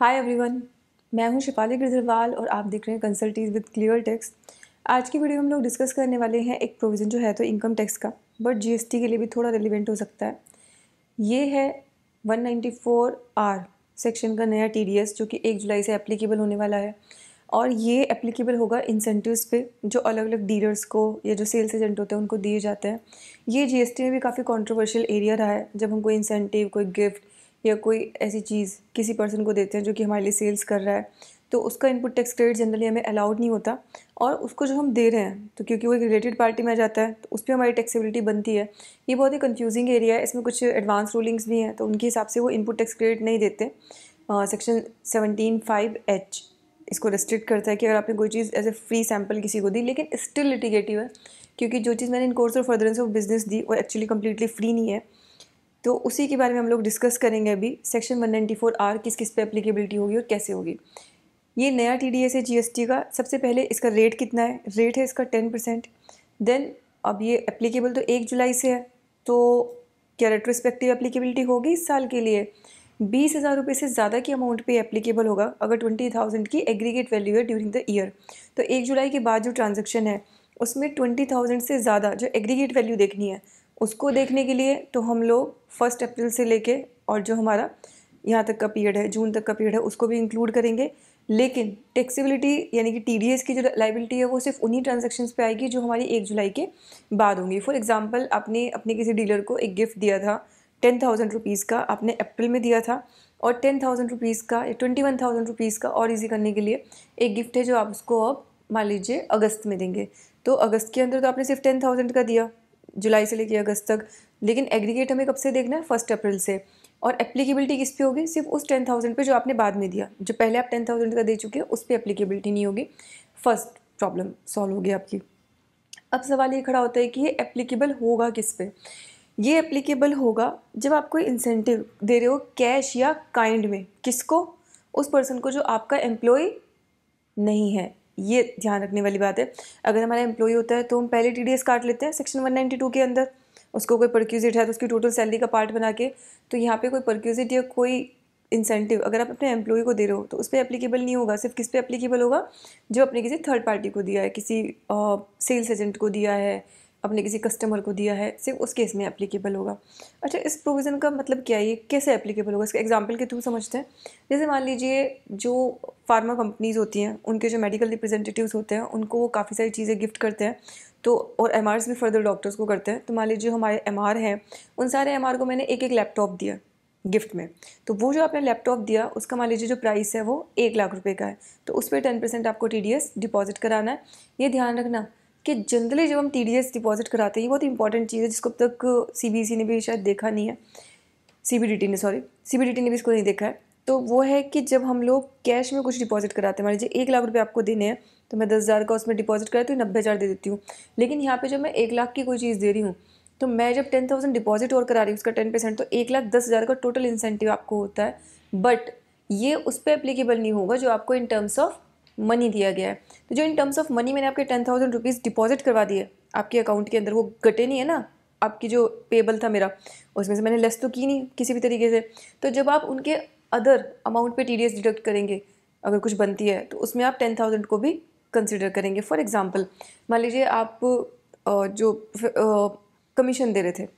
hi everyone मैं हूं शिपाली गिरधरवाल और आप देख रहे हैं कंसल्टीज विद क्लियर टैक्स आज की वीडियो हम लोग डिस्कस करने वाले हैं एक प्रोविज़न जो है तो इनकम टैक्स का बट जीएसटी के लिए भी थोड़ा रिलेवेंट हो सकता है ये है 194 आर सेक्शन का नया टीडीएस जो कि एक जुलाई से एप्लीकेबल होने वाला है और ये एप्लीकेबल होगा इंसेंटिवस पे जो अलग अलग डीलर्स को या जो सेल्स एजेंट होते हैं उनको दिए जाते हैं ये जीएसटी में भी काफ़ी कंट्रोवर्शियल एरिया रहा है जब हम कोई इंसेंटिव कोई गिफ्ट या कोई ऐसी चीज़ किसी पर्सन को देते हैं जो कि हमारे लिए सेल्स कर रहा है तो उसका इनपुट टैक्स क्रेडिट जनरली हमें अलाउड नहीं होता और उसको जो हम दे रहे हैं तो क्योंकि वो एक रिलेटेड पार्टी में आ जाता है तो उस पर हमारी टैक्सेबिलिटी बनती है ये बहुत ही कंफ्यूजिंग एरिया है इसमें कुछ एडवांस रूलिंग्स भी हैं तो उनके हिसाब से वो इनपुट टैक्स क्रेडिट नहीं देते सेक्शन सेवनटीन फाइव एच इसको रिस्ट्रिक्ट करता है कि अगर आपने कोई चीज़ एज ए फ्री सैम्पल किसी को दी लेकिन स्टिल लिटिगेटिव है क्योंकि जो चीज़ मैंने इन कोर्स और फर्दरेंस ऑफ बिजनेस दी वो एक्चुअली कम्प्लीटली फ्री नहीं है तो उसी के बारे में हम लोग डिस्कस करेंगे अभी section one ninety four R किस किस पे अप्लीकेबिलिटी होगी और कैसे होगी ये नया टी डी एस है जी एस टी का सबसे पहले इसका रेट कितना है रेट है इसका टेन परसेंट देन अब ये अप्लीकेबल तो एक जुलाई से है तो क्या रेट्रोस्पेक्टिव अप्लीकेबिलिटी होगी इस साल के लिए बीस हज़ार रुपये से ज़्यादा की अमाउंट पे एप्लीकेबल होगा अगर ट्वेंटी थाउजेंड की एग्रीगेट वैल्यू है ड्यूरिंग द ईयर तो एक जुलाई के बाद जो ट्रांजेक्शन है उसमें ट्वेंटी थाउजेंड से ज़्यादा जो एग्रीगेट वैल्यू देखनी है उसको देखने के लिए तो हम लोग फर्स्ट अप्रैल से लेके और जो हमारा यहाँ तक का पीरियड है जून तक का पीरियड है उसको भी इंक्लूड करेंगे लेकिन टैक्सीबिलिटी यानी कि टी की जो लाइबिलिटी है वो सिर्फ उन्हीं ट्रांजेक्शन पे आएगी जो हमारी एक जुलाई के बाद होंगी फॉर एग्ज़ाम्पल आपने अपने किसी डीलर को एक गिफ्ट दिया था टेन थाउजेंड रुपीज़ का आपने अप्रैल में दिया था और टेन थाउजेंड रुपीज़ का या ट्वेंटी वन थाउजेंड रुपीज़ का और इजी करने के लिए एक गिफ्ट है जो आप उसको अब मान लीजिए अगस्त में देंगे तो अगस्त के अंदर तो आपने सिर्फ टेन थाउजेंड का दिया जुलाई से लेकर अगस्त तक लेकिन एग्रीगेट हमें कब से देखना है फर्स्ट अप्रैल से और एप्लीकेबिलिटी किस पे होगी सिर्फ उस टेन थाउजेंड पर जो आपने बाद में दिया जो पहले आप टेन थाउजेंड का दे चुके हैं उस पर एप्लीकेबिलिटी नहीं होगी फर्स्ट प्रॉब्लम सॉल्व होगी आपकी अब सवाल ये खड़ा होता है कि ये एप्लीकेबल होगा किस पे ये एप्लीकेबल होगा जब आप कोई इंसेंटिव दे रहे हो कैश या काइंड में किसको उस पर्सन को जो आपका एम्प्लॉय नहीं है ये ध्यान रखने वाली बात है अगर हमारा एम्प्लॉय होता है तो हम पहले टी काट लेते हैं सेक्शन 192 के अंदर उसको कोई परक्यूजिट है तो उसकी टोटल सैलरी का पार्ट बना के तो यहाँ पे कोई परक्यूजिट या कोई इंसेंटिव अगर आप अपने एम्प्लॉय को दे रहे हो तो उस पर एप्लीकेबल नहीं होगा सिर्फ किस पे एप्लीकेबल होगा जो अपने किसी थर्ड पार्टी को दिया है किसी सेल्स uh, एजेंट को दिया है अपने किसी कस्टमर को दिया है सिर्फ उस केस में एप्लीकेबल होगा अच्छा इस प्रोविज़न का मतलब क्या है ये कैसे एप्लीकेबल होगा इसके एग्जाम्पल के थ्रू समझते हैं जैसे मान लीजिए जो फार्मा कंपनीज़ होती हैं उनके जो मेडिकल रिप्रेजेंटेटिव्स होते हैं उनको वो काफ़ी सारी चीज़ें गिफ्ट करते हैं तो और एम भी फर्दर डॉक्टर्स को करते हैं तो मान लीजिए हमारे एम हैं उन सारे एम को मैंने एक एक लैपटॉप दिया गिफ्ट में तो वो जो आपने लैपटॉप दिया उसका मान लीजिए जो प्राइस है वो एक लाख रुपए का है तो उस पर टेन परसेंट आपको टी डिपॉजिट कराना है ये ध्यान रखना कि जनरली जब हम टी डी एस डिपॉजिट कराते हैं ये बहुत इंपॉर्टेंट चीज़ है जिसको अब तक सी बी सी ने भी शायद देखा नहीं है सी बी डी टी ने sorry C B D T ने भी इसको नहीं देखा है तो वो है कि जब हम लोग कैश में कुछ डिपॉजिट कराते हैं मान लीजिए एक लाख रुपये आपको देने हैं तो मैं दस हज़ार का उसमें डिपॉजिट कराती हूँ नब्बे हज़ार दे देती हूँ लेकिन यहाँ पर जब मैं एक लाख की कोई चीज़ दे रही हूँ तो मैं जब टेन थाउजेंड डिपॉजिट और करा रही हूँ उसका टेन परसेंट तो एक लाख दस हज़ार का टोटल इंसेंटिव आपको होता है बट ये उस पर एप्लीकेबल नहीं होगा जो आपको इन टर्म्स ऑफ मनी दिया गया है तो जो इन टर्म्स ऑफ मनी मैंने आपके टेन थाउजेंड रुपीज़ डिपॉजिट करवा दिए आपके अकाउंट के अंदर वो घटे नहीं है ना आपकी जो पेबल था मेरा उसमें से मैंने लेस तो की नहीं किसी भी तरीके से तो जब आप उनके अदर अमाउंट पे टीडीएस डिडक्ट करेंगे अगर कुछ बनती है तो उसमें आप टेन थाउजेंड को भी कंसिडर करेंगे फॉर एग्ज़ाम्पल मान लीजिए आप जो कमीशन दे रहे थे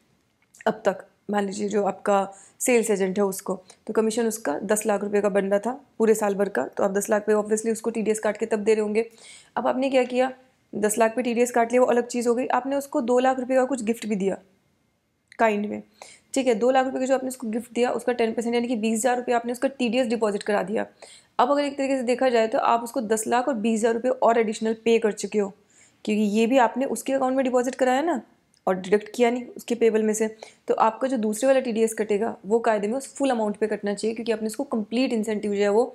अब तक मान लीजिए जो आपका सेल्स एजेंट है उसको तो कमीशन उसका दस लाख रुपए का बन रहा था पूरे साल भर का तो आप दस लाख पे ऑब्वियसली उसको टी काट के तब दे रहे होंगे अब आपने क्या किया दस लाख पे टी काट लिया वो अलग चीज़ हो गई आपने उसको दो लाख रुपये का कुछ गिफ्ट भी दिया काइंड में ठीक है दो लाख रुपये का जो आपने उसको गिफ्ट दिया उसका टेन परसेंट यानी कि बीस हज़ार रुपये आपने उसका टी डिपॉजिट करा दिया अब अगर एक तरीके से देखा जाए तो आप उसको दस लाख और बीस हज़ार रुपये और एडिशनल पे कर चुके हो क्योंकि ये भी आपने उसके अकाउंट में डिपॉजिट कराया ना और डिडक्ट किया नहीं उसके पेबल में से तो आपका जो दूसरे वाला टी कटेगा वो कायदे में उस फुल अमाउंट पे कटना चाहिए क्योंकि आपने उसको कंप्लीट इंसेंटिव जो है वो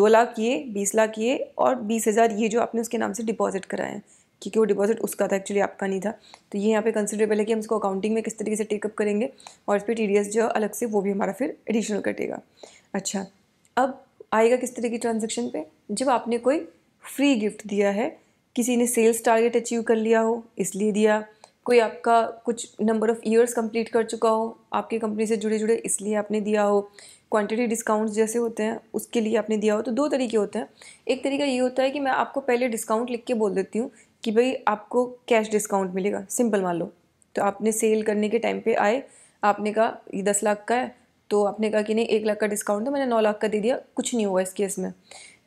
दो लाख किए बीस लाख किए और बीस हज़ार ये जो आपने उसके नाम से डिपॉजिट कराए हैं क्योंकि वो डिपॉजिट उसका था एक्चुअली आपका नहीं था तो ये यहाँ पे कंसिडरेबल है कि हम इसको अकाउंटिंग में किस तरीके से टेकअप करेंगे और इस पर टी जो अलग से वो भी हमारा फिर एडिशनल कटेगा अच्छा अब आएगा किस तरह की ट्रांजेक्शन पे जब आपने कोई फ्री गिफ्ट दिया है किसी ने सेल्स टारगेट अचीव कर लिया हो इसलिए दिया कोई आपका कुछ नंबर ऑफ़ ईयर्स कंप्लीट कर चुका हो आपकी कंपनी से जुड़े जुड़े इसलिए आपने दिया हो क्वांटिटी डिस्काउंट्स जैसे होते हैं उसके लिए आपने दिया हो तो दो तरीके होते हैं एक तरीका ये होता है कि मैं आपको पहले डिस्काउंट लिख के बोल देती हूँ कि भाई आपको कैश डिस्काउंट मिलेगा सिंपल मान लो तो आपने सेल करने के टाइम पे आए आपने कहा ये दस लाख का है तो आपने कहा कि नहीं एक लाख का डिस्काउंट था तो मैंने नौ लाख का दे दिया कुछ नहीं हुआ इस केस में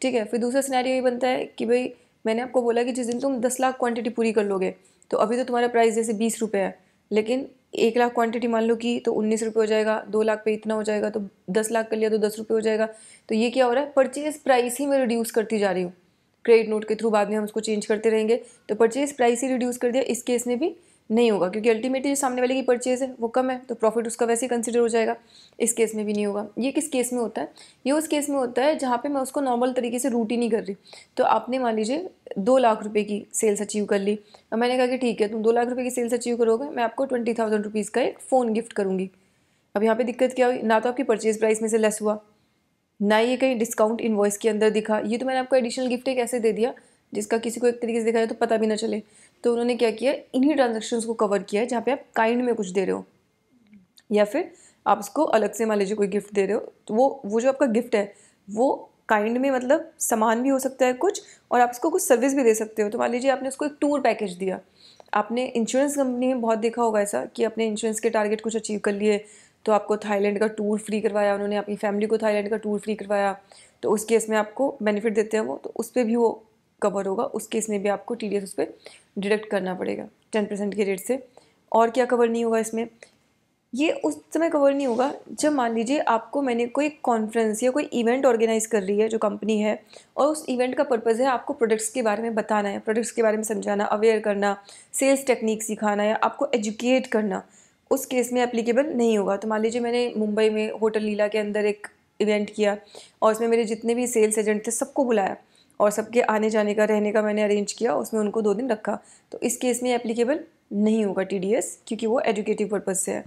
ठीक है फिर दूसरा सिनेरियो ये बनता है कि भाई मैंने आपको बोला कि जिस दिन तुम दस लाख क्वांटिटी पूरी कर लोगे तो अभी तो तुम्हारा प्राइस जैसे बीस रुपये है लेकिन एक लाख क्वांटिटी मान लो कि तो उन्नीस रुपये हो जाएगा दो लाख पे इतना हो जाएगा तो दस लाख कर लिया तो दस रुपये हो जाएगा तो ये क्या हो रहा है परचेज प्राइस ही मैं रिड्यूस करती जा रही हूँ क्रेडिट नोट के थ्रू बाद में हम उसको चेंज करते रहेंगे तो परचेज प्राइस ही रिड्यूस कर दिया इस केस में भी नहीं होगा क्योंकि अल्टीमेटली सामने वाले की परचेज़ है वो कम है तो प्रॉफिट उसका वैसे ही कंसिडर हो जाएगा इस केस में भी नहीं होगा ये किस केस में होता है ये उस केस में होता है जहाँ पे मैं उसको नॉर्मल तरीके से रूट ही नहीं कर रही तो आपने मान लीजिए दो लाख रुपये की सेल्स अचीव कर ली और मैंने कहा कि ठीक है तुम दो लाख रुपये की सेल्स अचीव करोगे मैं आपको ट्वेंटी थाउजेंड रुपीज़ का एक फ़ोन गिफ्ट करूँगी अब यहाँ पर दिक्कत क्या हुई ना तो आपकी परचेज़ प्राइस में से लेस हुआ ना ये कहीं डिस्काउंट इन्वॉइस के अंदर दिखा ये तो मैंने आपको एडिशनल गिफ्ट एक ऐसे दे दिया जिसका किसी को एक तरीके से दिखाया जाए तो पता भी ना चले तो उन्होंने क्या किया इन्हीं ट्रांजेक्शन को कवर किया है जहाँ पे आप काइंड में कुछ दे रहे हो या फिर आप उसको अलग से मान लीजिए कोई गिफ्ट दे रहे हो तो वो वो जो आपका गिफ्ट है वो काइंड में मतलब सामान भी हो सकता है कुछ और आप उसको कुछ सर्विस भी दे सकते हो तो मान लीजिए आपने उसको एक टूर पैकेज दिया आपने इंश्योरेंस कंपनी में बहुत देखा होगा ऐसा कि आपने इंश्योरेंस के टारगेट कुछ अचीव कर लिए तो आपको थाईलैंड का टूर फ्री करवाया उन्होंने अपनी फैमिली को थाईलैंड का टूर फ्री करवाया तो उस केस में आपको बेनिफिट देते हैं वो तो उस पर भी वो कवर होगा उस केस में भी आपको टी डी एस उस पर डिडक्ट करना पड़ेगा टेन परसेंट के रेट से और क्या कवर नहीं होगा इसमें ये उस समय कवर नहीं होगा जब मान लीजिए आपको मैंने कोई कॉन्फ्रेंस या कोई इवेंट ऑर्गेनाइज कर रही है जो कंपनी है और उस इवेंट का पर्पज़ है आपको प्रोडक्ट्स के बारे में बताना है प्रोडक्ट्स के बारे में समझाना अवेयर करना सेल्स टेक्निक सिखाना या आपको एजुकेट करना उस केस में एप्लीकेबल नहीं होगा तो मान लीजिए मैंने मुंबई में होटल लीला के अंदर एक इवेंट किया और उसमें मेरे जितने भी सेल्स एजेंट थे सबको बुलाया और सबके आने जाने का रहने का मैंने अरेंज किया उसमें उनको दो दिन रखा तो इस केस में एप्लीकेबल नहीं होगा टी क्योंकि वो एजुकेटिव पर्पज़ से है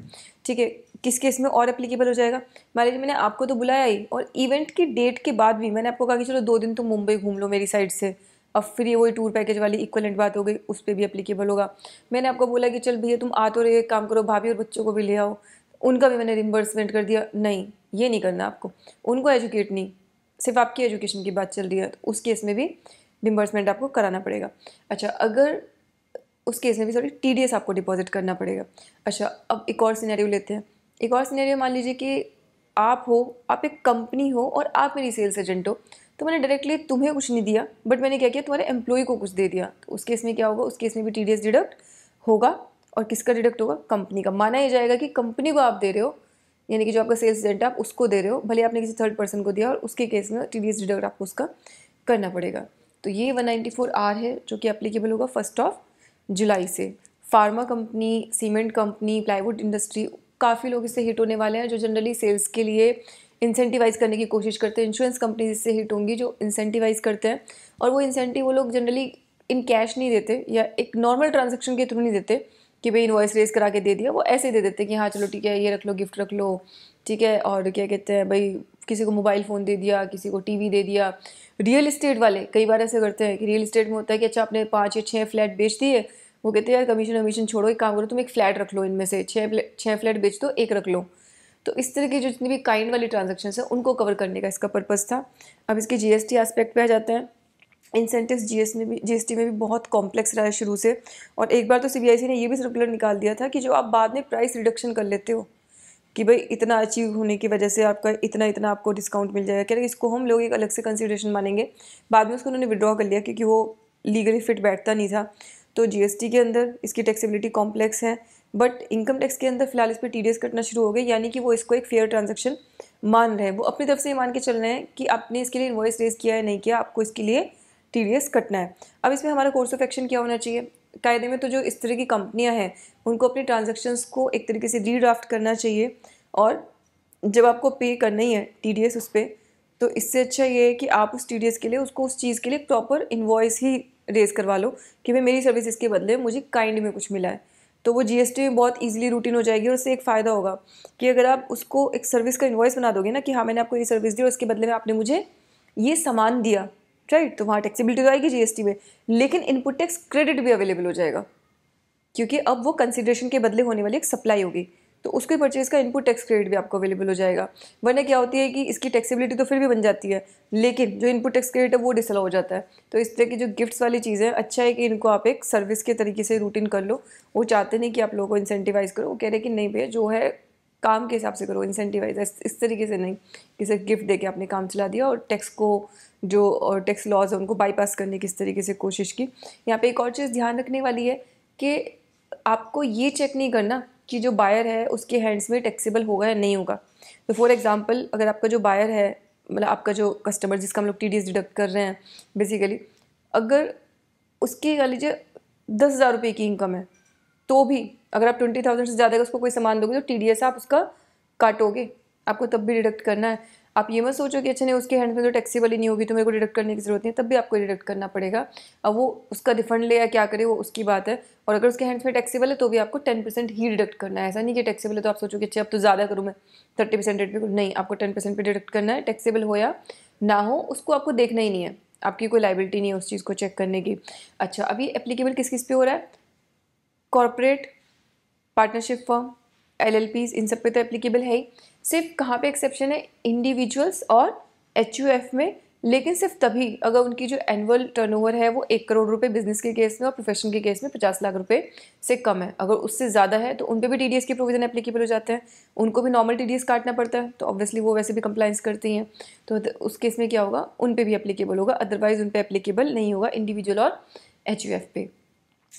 ठीक है किस केस में और एप्लीकेबल हो जाएगा मान लीजिए मैंने आपको तो बुलाया ही और इवेंट की डेट के बाद भी मैंने आपको कहा कि चलो दो दिन तो मुंबई घूम लो मेरी साइड से अब फिर ये वही टूर पैकेज वाली इक्वलेंट बात हो गई उस पर भी अप्लीकेबल होगा मैंने आपको बोला कि चल भैया तुम आ तो रहे काम करो भाभी और बच्चों को भी ले आओ उनका भी मैंने रिम्बर्समेंट कर दिया नहीं ये नहीं करना आपको उनको एजुकेट नहीं सिर्फ आपकी एजुकेशन की बात चल रही है तो उस केस में भी रिम्बर्समेंट आपको कराना पड़ेगा अच्छा अगर उस केस में भी सॉरी टी आपको डिपॉजिट करना पड़ेगा अच्छा अब एक और सीनेरियो लेते हैं एक और सीनेरियो मान लीजिए कि आप हो आप एक कंपनी हो और आप मेरी सेल्स एजेंट हो तो मैंने डायरेक्टली तुम्हें कुछ नहीं दिया बट मैंने क्या किया तुम्हारे एम्प्लॉय को कुछ दे दिया तो उस केस में क्या होगा उस केस में भी टी डिडक्ट होगा और किसका डिडक्ट होगा कंपनी का माना ही जाएगा कि कंपनी को आप दे रहे हो यानी कि जो आपका सेल्स एजेंट आप उसको दे रहे हो भले आपने किसी थर्ड पर्सन को दिया और उसके केस में टी डी एस डिडक्ट आपको उसका करना पड़ेगा तो ये वन नाइन्टी फोर आर है जो कि अप्लीकेबल होगा फर्स्ट ऑफ जुलाई से pharma company cement company plywood industry काफ़ी लोग इससे हिट होने वाले हैं जो जनरली सेल्स के लिए इंसेंटिवाइज करने की कोशिश करते हैं इंश्योरेंस कंपनीज इससे हिट होंगी जो इंसेंटिवाइज करते हैं और वो इंसेंटिव वो लोग जनरली इन कैश नहीं देते या एक नॉर्मल ट्रांजेक्शन के थ्रू नहीं देते कि भाई इन्वाइस रेस करा के दे दिया वो ऐसे ही दे देते कि हाँ चलो ठीक है ये रख लो गिफ्ट रख लो ठीक है और क्या कहते हैं भाई किसी को मोबाइल फ़ोन दे दिया किसी को टीवी दे दिया रियल इस्टेट वाले कई बार ऐसे करते हैं कि रियल इस्टेट में होता है कि अच्छा आपने पाँच या छः फ्लैट बेच दिए वो कहते हैं यार कमीशन वमीशन छोड़ो एक काम करो तुम एक फ्लैट रख लो इनमें से छः छः फ्लैट बेच दो एक रख लो तो इस तरह की जो जितनी भी काइंड वाली ट्रांजेक्शन है उनको कवर करने का इसका पर्पज़ था अब इसके जी टी आस्पेक्ट पे आ जाते हैं इंसेंटिव जीएस में भी जीएसटी में भी बहुत कॉम्प्लेक्स रहा है शुरू से और एक बार तो सीबीआईसी ने ये भी सर्कुलर निकाल दिया था कि जो आप बाद में प्राइस रिडक्शन कर लेते हो कि भाई इतना अचीव होने की वजह से आपका इतना इतना आपको डिस्काउंट मिल जाएगा कह रहे इसको हम लोग एक अलग से कंसिडरेशन मानेंगे बाद में उसको उन्होंने विड्रॉ कर लिया क्योंकि वो लीगली फिट बैठता नहीं था तो जीएसटी के अंदर इसकी टैक्सेबिलिटी कॉम्प्लेक्स है बट इनकम टैक्स के अंदर फिलहाल इस पर टी कटना शुरू हो गई यानी कि वो इसको एक फेयर ट्रांजेक्शन मान रहे हैं वो अपनी तरफ से ये मान के चल रहे हैं कि आपने इसके लिए इन्वॉइस रेज किया है नहीं किया आपको इसके लिए टी कटना है अब इसमें हमारा कोर्स ऑफ एक्शन क्या होना चाहिए कायदे में तो जो इस तरह की कंपनियां हैं उनको अपनी ट्रांजेक्शन्स को एक तरीके से रीड्राफ्ट करना चाहिए और जब आपको पे करना ही है टी उस पर तो इससे अच्छा ये है कि आप उस टी के लिए उसको उस चीज़ के लिए प्रॉपर इन्वॉइस ही रेज़ करवा लो कि भाई मेरी सर्विस इसके बदले मुझे काइंड में कुछ मिला है तो वो जीएसटी में बहुत इजीली रूटीन हो जाएगी और उससे एक फ़ायदा होगा कि अगर आप उसको एक सर्विस का इन्वॉइस बना दोगे ना कि हाँ मैंने आपको ये सर्विस दी और इसके बदले में आपने मुझे ये सामान दिया राइट तो वहाँ टैक्सीबिलिटी तो आएगी जीएसटी में लेकिन इनपुट टैक्स क्रेडिट भी अवेलेबल हो जाएगा क्योंकि अब वो कंसिडरेशन के बदले होने वाली एक सप्लाई होगी तो उसके परचेज़ का इनपुट टैक्स क्रेडिट भी आपको अवेलेबल हो जाएगा वरना क्या होती है कि इसकी टैक्सीबिलिटी तो फिर भी बन जाती है लेकिन जो इनपुट टैक्स क्रेडिट है वो डिसअलाउ हो जाता है तो इस तरह की जो गिफ्ट्स वाली चीज़ें अच्छा है कि इनको आप एक सर्विस के तरीके से रूटीन कर लो वो चाहते नहीं कि आप लोगों को इंसेंटिवाइज़ करो वो कह रहे कि नहीं भैया जो है काम के हिसाब से करो इंसेंटिवाइज इस तरीके से नहीं कि सिर्फ गिफ्ट दे के आपने काम चला दिया और टैक्स को जो और टैक्स लॉज है उनको बाईपास करने की इस तरीके से कोशिश की यहाँ पे एक और चीज़ ध्यान रखने वाली है कि आपको ये चेक नहीं करना कि जो बायर है उसके हैंड्स में टैक्सीबल होगा या नहीं होगा तो फॉर एग्ज़ाम्पल अगर आपका जो बायर है मतलब आपका जो कस्टमर जिसका हम लोग टी डिडक्ट कर रहे हैं बेसिकली अगर उसकी कह लीजिए दस हज़ार रुपये की इनकम है तो भी अगर आप ट्वेंटी थाउजेंड से ज़्यादा का उसको कोई सामान दोगे तो टी डी एस आप उसका काटोगे आपको तब भी डिडक्ट करना है आप ये मत सोचो कि अच्छा नहीं उसके हैंड में तो टैक्सी वाली नहीं होगी तो मेरे को डिडक्ट करने की ज़रूरत नहीं है तब भी आपको डिडक्ट करना पड़ेगा अब वो उसका रिफंड ले या क्या करे वो उसकी बात है और अगर उसके हैंड्स में टैक्सीबल है तो भी आपको टेन परसेंट ही डिडक्ट करना है ऐसा नहीं कि टैक्सीबल है तो आप सोचो कि अच्छा अब तो ज़्यादा करूँ मैं थर्टी परसेंट रेट पर नहीं आपको टेन परसेंट पर डिडक्ट करना है टैक्सीबल हो या ना हो उसको आपको देखना ही नहीं है आपकी कोई लाइबिलिटी नहीं है उस चीज़ को चेक करने की अच्छा अभी एप्लीकेबल किस किस पे हो रहा है corporate partnership firm L L Ps इन सब पे तो एप्लीकेबल है ही सिर्फ कहाँ पे एक्सेप्शन है इंडिविजुअल्स और एच यू एफ़ में लेकिन सिर्फ तभी अगर उनकी जो एनुअल ओवर है वो एक करोड़ रुपए बिजनेस के केस में और प्रोफेशन के केस में पचास लाख रुपए से कम है अगर उससे ज़्यादा है तो उन पर भी एस के प्रोविज़न एप्लीकेबल हो जाते हैं उनको भी नॉर्मल एस काटना पड़ता है तो ऑब्वियसली वो वैसे भी कंप्लाइंस करती हैं तो उस केस में क्या होगा उन पर भी एप्लीकेबल होगा अदरवाइज़ उन पर एप्लीकेबल नहीं होगा इंडिविजुअल और एच यू एफ़ पे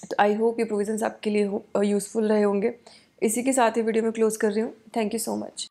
तो आई होप ये प्रोविज़न्स आपके लिए यूज़फुल uh, रहे होंगे इसी के साथ ही वीडियो में क्लोज़ कर रही हूँ थैंक यू सो मच